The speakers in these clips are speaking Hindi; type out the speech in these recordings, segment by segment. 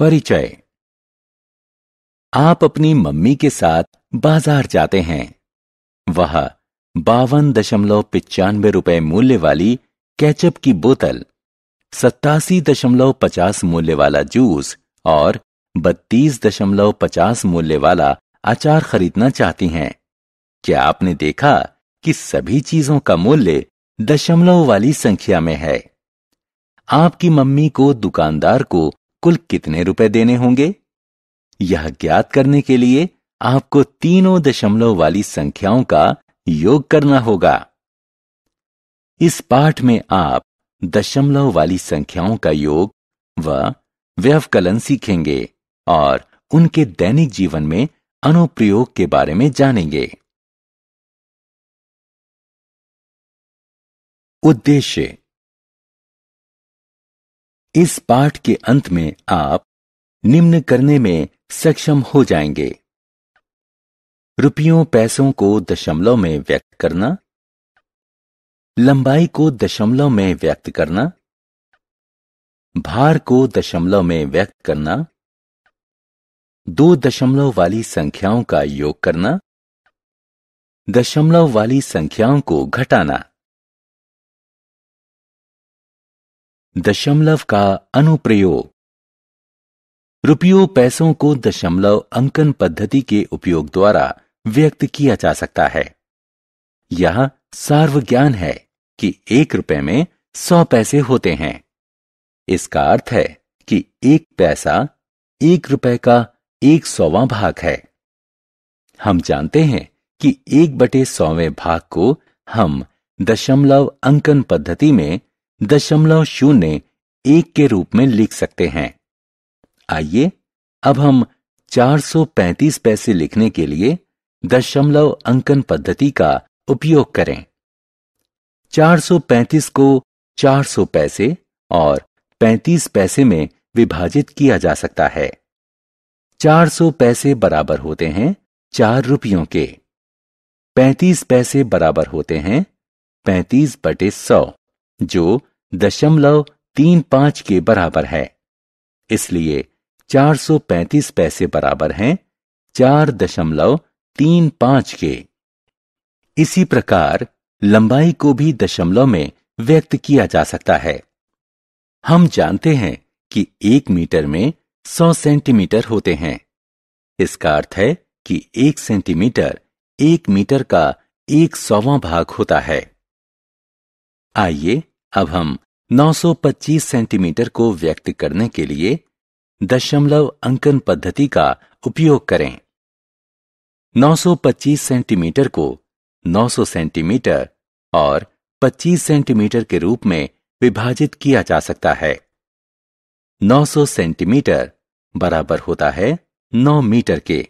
परिचय आप अपनी मम्मी के साथ बाजार जाते हैं वह बावन दशमलव पिचानवे रुपए मूल्य वाली कैचअप की बोतल सत्तासी दशमलव पचास मूल्य वाला जूस और बत्तीस दशमलव पचास मूल्य वाला अचार खरीदना चाहती हैं क्या आपने देखा कि सभी चीजों का मूल्य दशमलव वाली संख्या में है आपकी मम्मी को दुकानदार को कुल कितने रुपए देने होंगे यह ज्ञात करने के लिए आपको तीनों दशमलव वाली संख्याओं का योग करना होगा इस पाठ में आप दशमलव वाली संख्याओं का योग व व्यवकलन सीखेंगे और उनके दैनिक जीवन में अनुप्रयोग के बारे में जानेंगे उद्देश्य इस पाठ के अंत में आप निम्न करने में सक्षम हो जाएंगे रुपयों पैसों को दशमलव में व्यक्त करना लंबाई को दशमलव में व्यक्त करना भार को दशमलव में व्यक्त करना दो दशमलव वाली संख्याओं का योग करना दशमलव वाली संख्याओं को घटाना दशमलव का अनुप्रयोग रुपयों पैसों को दशमलव अंकन पद्धति के उपयोग द्वारा व्यक्त किया जा सकता है यह सार्वज्ञान है कि एक रुपए में सौ पैसे होते हैं इसका अर्थ है कि एक पैसा एक रुपए का एक सौवा भाग है हम जानते हैं कि एक बटे सौवें भाग को हम दशमलव अंकन पद्धति में दशमलव शून्य एक के रूप में लिख सकते हैं आइए अब हम 435 पैसे लिखने के लिए दशमलव अंकन पद्धति का उपयोग करें 435 को 400 पैसे और 35 पैसे में विभाजित किया जा सकता है 400 पैसे बराबर होते हैं चार रुपयों के 35 पैसे बराबर होते हैं 35 बटे सौ जो दशमलव तीन पांच के बराबर है इसलिए 435 पैसे बराबर हैं चार दशमलव तीन पांच के इसी प्रकार लंबाई को भी दशमलव में व्यक्त किया जा सकता है हम जानते हैं कि एक मीटर में 100 सेंटीमीटर होते हैं इसका अर्थ है कि एक सेंटीमीटर एक मीटर का एक सौवा भाग होता है आइए अब हम 925 सेंटीमीटर को व्यक्त करने के लिए दशमलव अंकन पद्धति का उपयोग करें 925 सेंटीमीटर को 900 सेंटीमीटर और 25 सेंटीमीटर के रूप में विभाजित किया जा सकता है 900 सेंटीमीटर बराबर होता है 9 मीटर के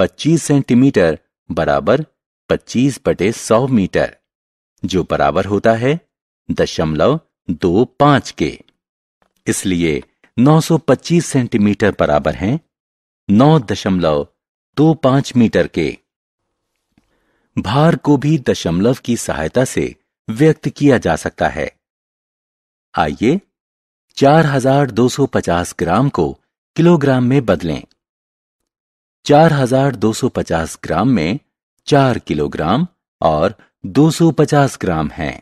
25 सेंटीमीटर बराबर 25 बटे 100 मीटर जो बराबर होता है दशमलव दो पांच के इसलिए 925 सेंटीमीटर बराबर हैं नौ दशमलव दो पांच मीटर के भार को भी दशमलव की सहायता से व्यक्त किया जा सकता है आइए 4250 ग्राम को किलोग्राम में बदलें 4250 ग्राम में 4 किलोग्राम और 250 ग्राम है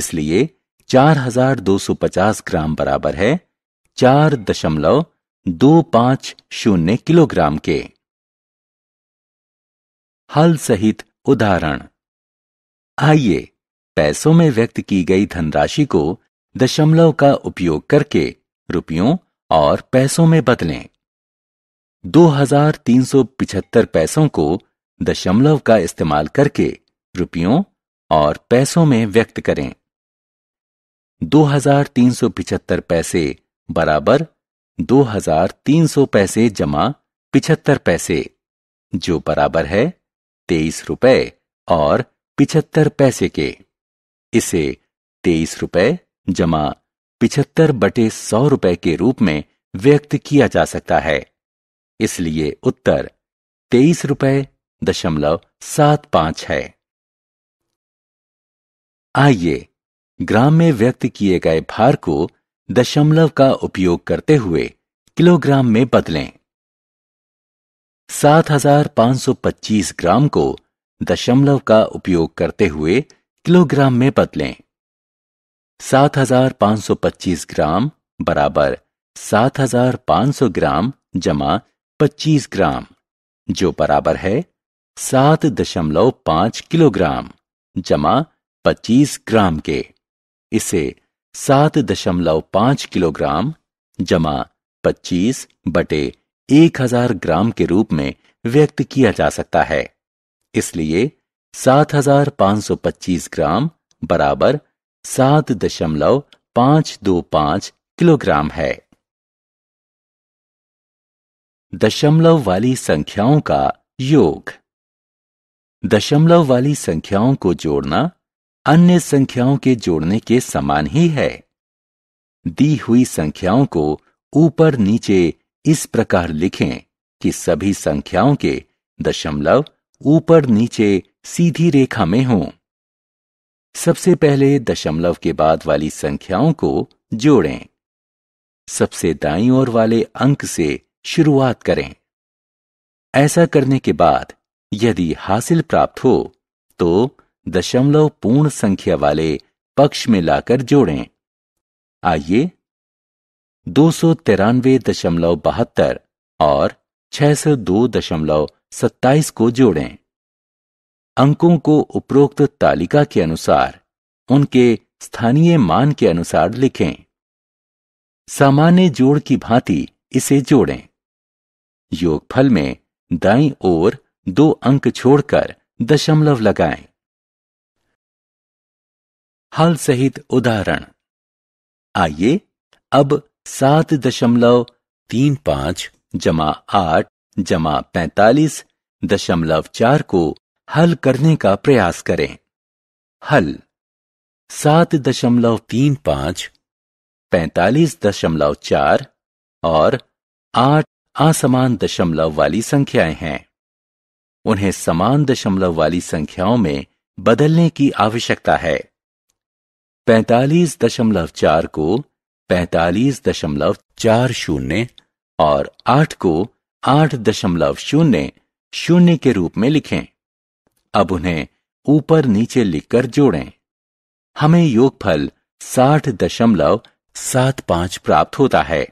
इसलिए 4250 ग्राम बराबर है चार दशमलव दो पांच शून्य किलोग्राम के हल सहित उदाहरण आइए पैसों में व्यक्त की गई धनराशि को दशमलव का उपयोग करके रुपयों और पैसों में बदलें 2375 पैसों को दशमलव का इस्तेमाल करके रुपयों और पैसों में व्यक्त करें दो हजार तीन सौ पिछहत्तर पैसे बराबर दो हजार तीन सौ पैसे जमा पिछहत्तर पैसे जो बराबर है तेईस रुपए और पिछहत्तर पैसे के इसे तेईस रुपए जमा पिछहत्तर बटे सौ रुपए के रूप में व्यक्त किया जा सकता है इसलिए उत्तर तेईस रुपए दशमलव सात पांच है आइए ग्राम में व्यक्त किए गए भार को दशमलव का उपयोग करते हुए किलोग्राम में बदलें 7525 ग्राम को दशमलव का उपयोग करते हुए किलोग्राम में बदलें 7525 ग्राम बराबर 7500 ग्राम जमा 25 ग्राम जो बराबर है 7.5 किलोग्राम जमा 25 ग्राम के इसे 7.5 किलोग्राम जमा 25 बटे 1000 ग्राम के रूप में व्यक्त किया जा सकता है इसलिए 7525 ग्राम बराबर 7.525 किलोग्राम है दशमलव वाली संख्याओं का योग दशमलव वाली संख्याओं को जोड़ना अन्य संख्याओं के जोड़ने के समान ही है दी हुई संख्याओं को ऊपर नीचे इस प्रकार लिखें कि सभी संख्याओं के दशमलव ऊपर नीचे सीधी रेखा में हों सबसे पहले दशमलव के बाद वाली संख्याओं को जोड़ें सबसे दाईं ओर वाले अंक से शुरुआत करें ऐसा करने के बाद यदि हासिल प्राप्त हो तो दशमलव पूर्ण संख्या वाले पक्ष में लाकर जोड़ें आइए दो सौ तिरानवे दशमलव बहत्तर और छह सौ दो दशमलव सत्ताईस को जोड़ें अंकों को उपरोक्त तालिका के अनुसार उनके स्थानीय मान के अनुसार लिखें सामान्य जोड़ की भांति इसे जोड़ें योगफल में दाईं ओर दो अंक छोड़कर दशमलव लगाएं हल सहित उदाहरण आइए अब सात दशमलव तीन पांच जमा आठ जमा पैतालीस दशमलव चार को हल करने का प्रयास करें हल सात दशमलव तीन पांच पैतालीस दशमलव चार और आठ असमान दशमलव वाली संख्याएं हैं उन्हें समान दशमलव वाली संख्याओं में बदलने की आवश्यकता है पैंतालीस दशमलव चार को पैंतालीस दशमलव चार शून्य और आठ को आठ दशमलव शून्य शून्य के रूप में लिखें अब उन्हें ऊपर नीचे लिखकर जोड़ें हमें योगफल साठ दशमलव सात पांच प्राप्त होता है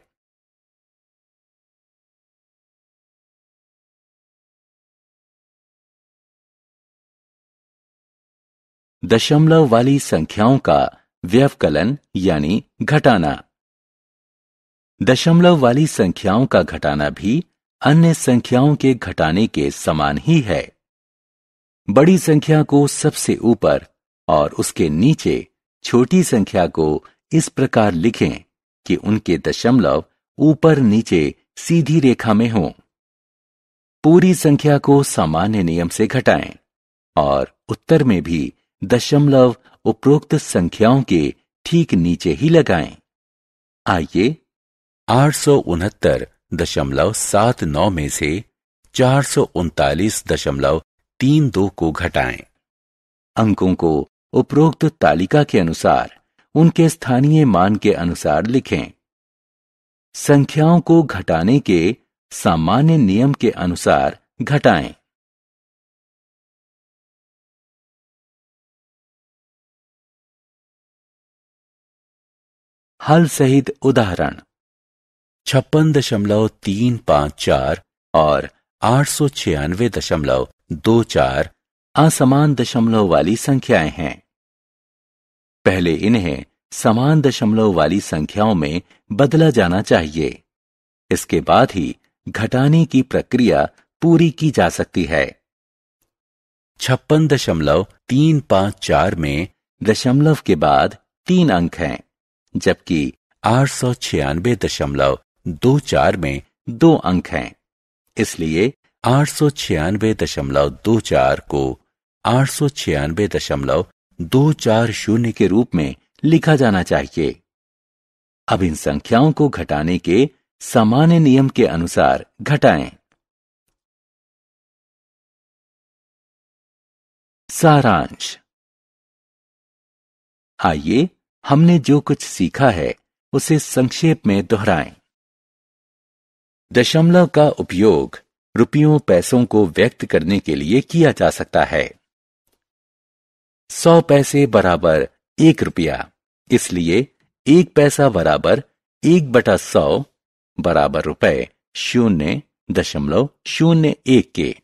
दशमलव वाली संख्याओं का व्यवकलन यानी घटाना दशमलव वाली संख्याओं का घटाना भी अन्य संख्याओं के घटाने के समान ही है बड़ी संख्या को सबसे ऊपर और उसके नीचे छोटी संख्या को इस प्रकार लिखें कि उनके दशमलव ऊपर नीचे सीधी रेखा में हों पूरी संख्या को सामान्य नियम से घटाएं और उत्तर में भी दशमलव उपरोक्त संख्याओं के ठीक नीचे ही लगाएं। आइए आठ दशमलव सात नौ में से चार दशमलव तीन दो को घटाएं। अंकों को उपरोक्त तालिका के अनुसार उनके स्थानीय मान के अनुसार लिखें संख्याओं को घटाने के सामान्य नियम के अनुसार घटाएं हल सहित उदाहरण छप्पन दशमलव तीन पांच चार और आठ सौ छियानवे दशमलव दो चार असमान दशमलव वाली संख्याएं हैं पहले इन्हें समान दशमलव वाली संख्याओं में बदला जाना चाहिए इसके बाद ही घटाने की प्रक्रिया पूरी की जा सकती है छप्पन दशमलव तीन पांच चार में दशमलव के बाद तीन अंक हैं जबकि आठ दो चार में दो अंक हैं इसलिए आठ को आठ दो चार शून्य के रूप में लिखा जाना चाहिए अब इन संख्याओं को घटाने के सामान्य नियम के अनुसार घटाएं सारांश आइए हमने जो कुछ सीखा है उसे संक्षेप में दोहराएं। दशमलव का उपयोग रुपयों पैसों को व्यक्त करने के लिए किया जा सकता है सौ पैसे बराबर एक रुपया इसलिए एक पैसा बराबर एक बटा सौ बराबर रुपए शून्य दशमलव शून्य एक के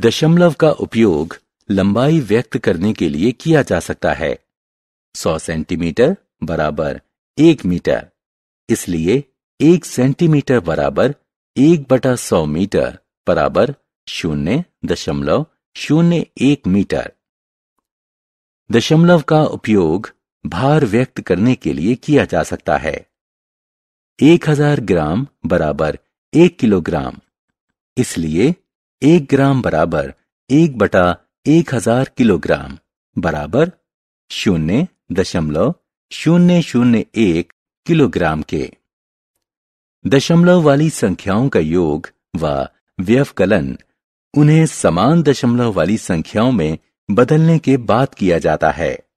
दशमलव का उपयोग लंबाई व्यक्त करने के लिए किया जा सकता है सौ सेंटीमीटर बराबर एक मीटर इसलिए एक सेंटीमीटर बराबर एक बटा सौ मीटर बराबर शून्य दशमलव शून्य एक मीटर दशमलव का उपयोग भार व्यक्त करने के लिए किया जा सकता है एक हजार ग्राम बराबर एक किलोग्राम इसलिए एक ग्राम बराबर एक बटा एक हजार किलोग्राम बराबर शून्य दशमलव शून्य शून्य एक किलोग्राम के दशमलव वाली संख्याओं का योग व व्यवकलन उन्हें समान दशमलव वाली संख्याओं में बदलने के बाद किया जाता है